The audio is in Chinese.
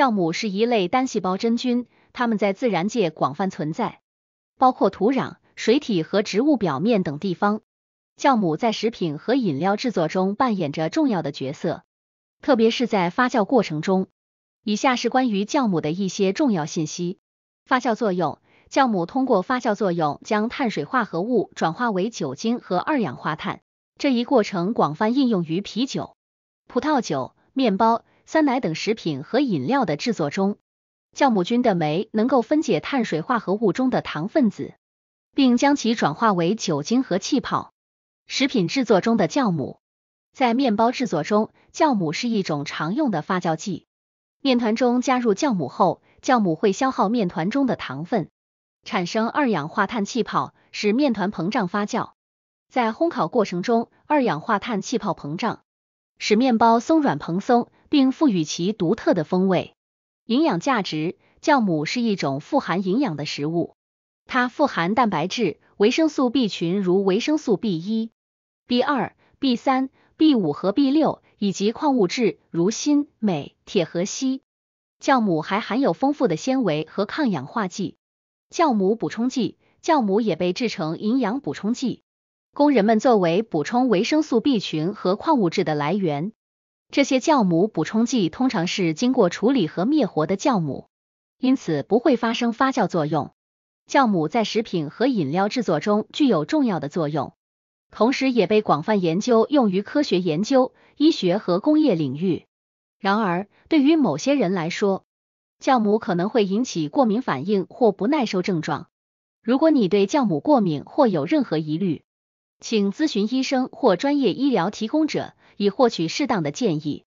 酵母是一类单细胞真菌，它们在自然界广泛存在，包括土壤、水体和植物表面等地方。酵母在食品和饮料制作中扮演着重要的角色，特别是在发酵过程中。以下是关于酵母的一些重要信息：发酵作用，酵母通过发酵作用将碳水化合物转化为酒精和二氧化碳，这一过程广泛应用于啤酒、葡萄酒、面包。酸奶等食品和饮料的制作中，酵母菌的酶能够分解碳水化合物中的糖分子，并将其转化为酒精和气泡。食品制作中的酵母，在面包制作中，酵母是一种常用的发酵剂。面团中加入酵母后，酵母会消耗面团中的糖分，产生二氧化碳气泡，使面团膨胀发酵。在烘烤过程中，二氧化碳气泡膨胀，使面包松软蓬松。并赋予其独特的风味。营养价值，酵母是一种富含营养的食物，它富含蛋白质、维生素 B 群如维生素 B 一、B 二、B 三、B 五和 B 六，以及矿物质如锌、镁、铁和硒。酵母还含有丰富的纤维和抗氧化剂。酵母补充剂，酵母也被制成营养补充剂，供人们作为补充维生素 B 群和矿物质的来源。这些酵母补充剂通常是经过处理和灭活的酵母，因此不会发生发酵作用。酵母在食品和饮料制作中具有重要的作用，同时也被广泛研究用于科学研究、医学和工业领域。然而，对于某些人来说，酵母可能会引起过敏反应或不耐受症状。如果你对酵母过敏或有任何疑虑，请咨询医生或专业医疗提供者，以获取适当的建议。